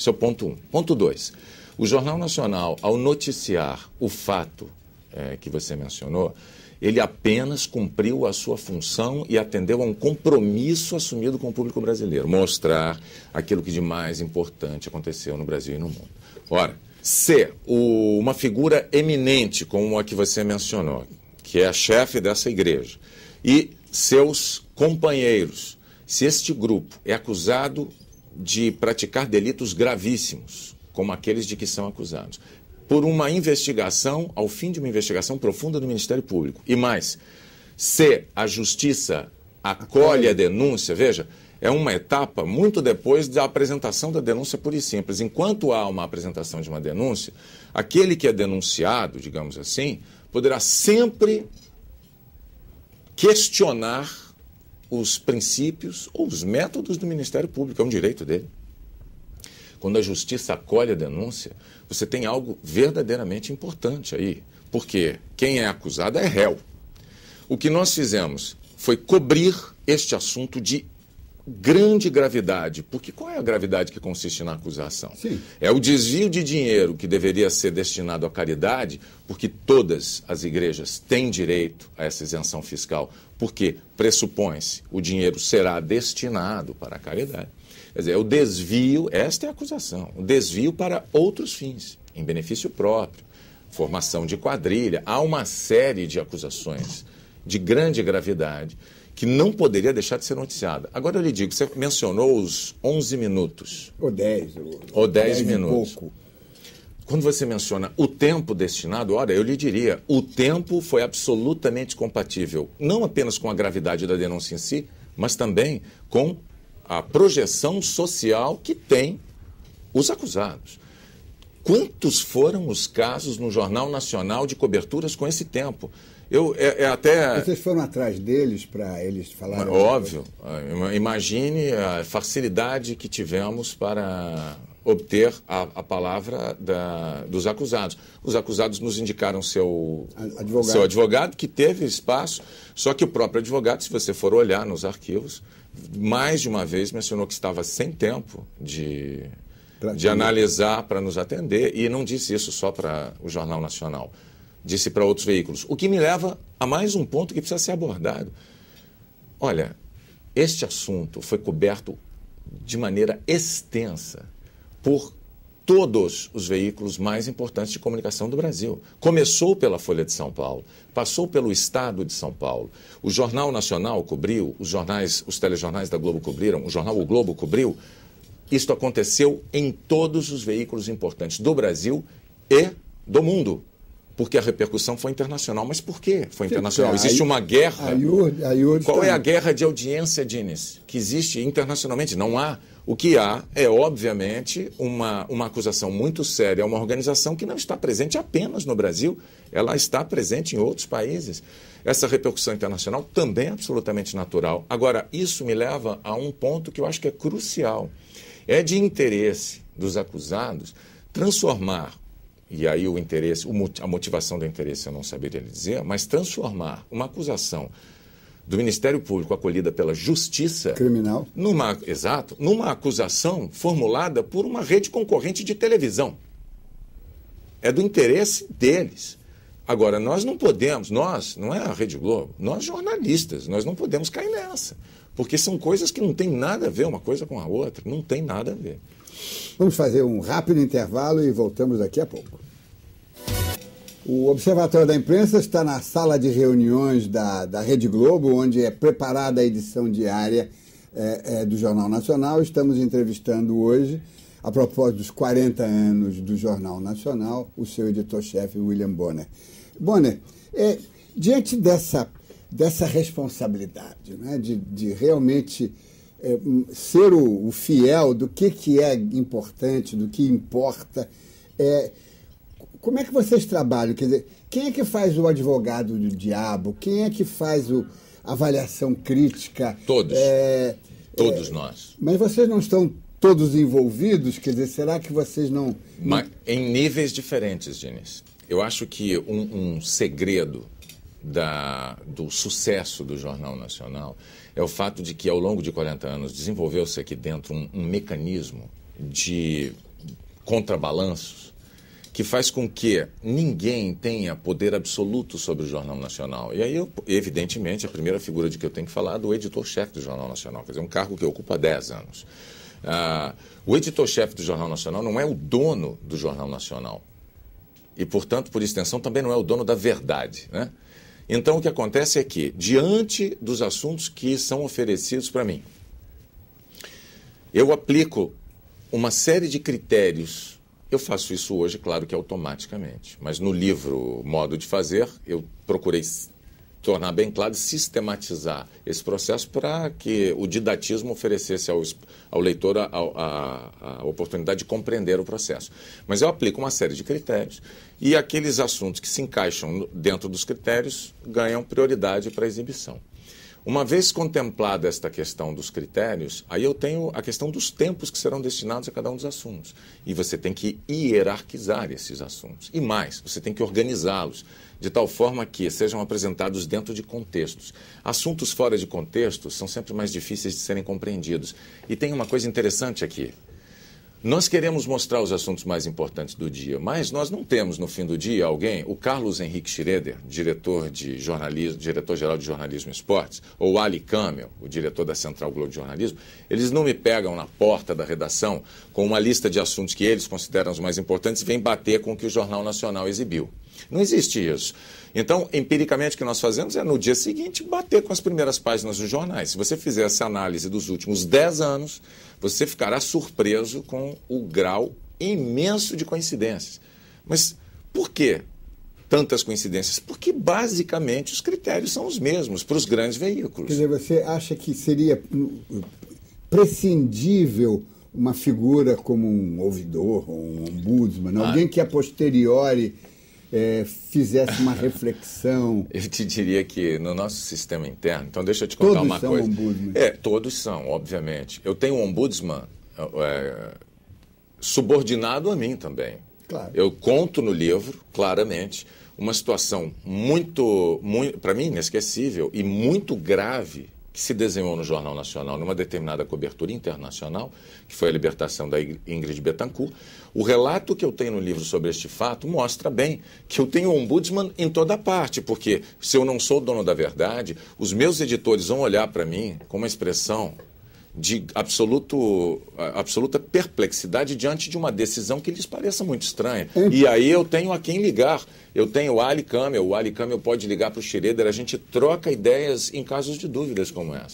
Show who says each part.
Speaker 1: Isso é o ponto um. Ponto dois. O Jornal Nacional, ao noticiar o fato é, que você mencionou, ele apenas cumpriu a sua função e atendeu a um compromisso assumido com o público brasileiro, mostrar aquilo que de mais importante aconteceu no Brasil e no mundo. Ora, se o, uma figura eminente como a que você mencionou, que é a chefe dessa igreja, e seus companheiros, se este grupo é acusado de praticar delitos gravíssimos, como aqueles de que são acusados, por uma investigação, ao fim de uma investigação profunda do Ministério Público. E mais, se a justiça acolhe a denúncia, veja, é uma etapa muito depois da apresentação da denúncia pura e simples. Enquanto há uma apresentação de uma denúncia, aquele que é denunciado, digamos assim, poderá sempre questionar os princípios ou os métodos do Ministério Público, é um direito dele. Quando a justiça acolhe a denúncia, você tem algo verdadeiramente importante aí, porque quem é acusado é réu. O que nós fizemos foi cobrir este assunto de grande gravidade. Porque qual é a gravidade que consiste na acusação? Sim. É o desvio de dinheiro que deveria ser destinado à caridade, porque todas as igrejas têm direito a essa isenção fiscal, porque pressupõe-se o dinheiro será destinado para a caridade. Quer dizer, é o desvio, esta é a acusação, o desvio para outros fins, em benefício próprio, formação de quadrilha. Há uma série de acusações de grande gravidade que não poderia deixar de ser noticiada. Agora eu lhe digo, você mencionou os 11 minutos.
Speaker 2: Ou 10. Ou,
Speaker 1: ou 10, 10 minutos. pouco. Quando você menciona o tempo destinado, ora, eu lhe diria, o tempo foi absolutamente compatível, não apenas com a gravidade da denúncia em si, mas também com a projeção social que tem os acusados. Quantos foram os casos no Jornal Nacional de coberturas com esse tempo? Eu é, é até. Vocês
Speaker 2: foram atrás deles para eles falarem. Óbvio.
Speaker 1: Ah, imagine a facilidade que tivemos para obter a, a palavra da, dos acusados. Os acusados nos indicaram seu advogado. seu advogado, que teve espaço, só que o próprio advogado, se você for olhar nos arquivos, mais de uma vez mencionou que estava sem tempo de, pra de analisar para nos atender, e não disse isso só para o Jornal Nacional disse para outros veículos. O que me leva a mais um ponto que precisa ser abordado. Olha, este assunto foi coberto de maneira extensa por todos os veículos mais importantes de comunicação do Brasil. Começou pela Folha de São Paulo, passou pelo Estado de São Paulo, o Jornal Nacional cobriu, os jornais, os telejornais da Globo cobriram, o jornal O Globo cobriu. Isto aconteceu em todos os veículos importantes do Brasil e do mundo. Porque a repercussão foi internacional. Mas por que foi internacional? É, existe uma guerra. Qual é a guerra de audiência, Dines, que existe internacionalmente? Não há. O que há é, obviamente, uma, uma acusação muito séria a uma organização que não está presente apenas no Brasil, ela está presente em outros países. Essa repercussão internacional também é absolutamente natural. Agora, isso me leva a um ponto que eu acho que é crucial. É de interesse dos acusados transformar e aí o interesse, a motivação do interesse eu não saberia dizer, mas transformar uma acusação do Ministério Público acolhida pela Justiça criminal numa exato numa acusação formulada por uma rede concorrente de televisão é do interesse deles agora nós não podemos nós não é a Rede Globo nós jornalistas nós não podemos cair nessa porque são coisas que não têm nada a ver uma coisa com a outra não tem nada a ver Vamos
Speaker 2: fazer um rápido intervalo e voltamos daqui a pouco. O Observatório da Imprensa está na sala de reuniões da, da Rede Globo, onde é preparada a edição diária é, é, do Jornal Nacional. Estamos entrevistando hoje, a propósito dos 40 anos do Jornal Nacional, o seu editor-chefe, William Bonner. Bonner, é, diante dessa, dessa responsabilidade, né, de, de realmente é, hum, ser o, o, fiel do que, que é importante, do que importa. É, como é que vocês trabalham? Quer dizer, quem é que faz o advogado do diabo? Quem é que faz o avaliação crítica?
Speaker 1: Todos. É, todos é, nós.
Speaker 2: Mas vocês não estão todos envolvidos? Quer dizer, será que vocês não.
Speaker 1: Mas em níveis diferentes, Diniz. Eu acho que um, um segredo da, do sucesso do Jornal Nacional é o fato de que, ao longo de 40 anos, desenvolveu-se aqui dentro um, um mecanismo de contrabalanços que faz com que ninguém tenha poder absoluto sobre o Jornal Nacional. E aí, eu, evidentemente, a primeira figura de que eu tenho que falar é do editor-chefe do Jornal Nacional, quer dizer, um cargo que ocupa há 10 anos. Ah, o editor-chefe do Jornal Nacional não é o dono do Jornal Nacional. E, portanto, por extensão, também não é o dono da verdade. Né? Então, o que acontece é que, diante dos assuntos que são oferecidos para mim, eu aplico uma série de critérios. Eu faço isso hoje, claro que automaticamente, mas no livro Modo de Fazer, eu procurei tornar bem claro e sistematizar esse processo para que o didatismo oferecesse ao, ao leitor a, a, a, oportunidade de compreender o processo. Mas eu aplico uma série de critérios e aqueles assuntos que se encaixam dentro dos critérios ganham prioridade para exibição. Uma vez contemplada esta questão dos critérios, aí eu tenho a questão dos tempos que serão destinados a cada um dos assuntos. E você tem que hierarquizar esses assuntos. E mais, você tem que organizá-los de tal forma que sejam apresentados dentro de contextos. Assuntos fora de contexto são sempre mais difíceis de serem compreendidos. E tem uma coisa interessante aqui. Nós queremos mostrar os assuntos mais importantes do dia, mas nós não temos no fim do dia alguém, o Carlos Henrique Schroeder, diretor de jornalismo, diretor-geral de jornalismo e esportes, ou Ali Camel, o diretor da Central Globo de Jornalismo, eles não me pegam na porta da redação com uma lista de assuntos que eles consideram os mais importantes e vêm bater com o que o Jornal Nacional exibiu. Não existe isso. Então, empiricamente, o que nós fazemos é, no dia seguinte, bater com as primeiras páginas dos jornais. Se você fizer essa análise dos últimos 10 anos, você ficará surpreso com o grau imenso de coincidências. Mas por que tantas coincidências? Porque basicamente os critérios são os mesmos para os grandes veículos. Quer
Speaker 2: dizer, você acha que seria prescindível uma figura como um ouvidor, um ombudsman, ah. alguém que a posteriori é, fizesse uma
Speaker 1: reflexão. Eu te diria que no nosso sistema interno, então deixa eu te contar todos uma coisa. Todos são ombudsman. É, todos são, obviamente. Eu tenho um ombudsman é, subordinado a mim também. Claro. Eu conto no livro, claramente, uma situação muito, muito para mim, inesquecível e muito grave que se desenhou no Jornal Nacional numa determinada cobertura internacional, que foi a libertação da Ingrid Betancourt. O relato que eu tenho no livro sobre este fato mostra bem que eu tenho ombudsman em toda parte, porque se eu não sou dono da verdade, os meus editores vão olhar para mim com uma expressão de absoluto, absoluta perplexidade diante de uma decisão que lhes pareça muito estranha. Uhum. E aí eu tenho a quem ligar. Eu tenho o Ali Camel, o Ali Camel pode ligar para o Schroeder, a gente troca ideias em casos de dúvidas como essa.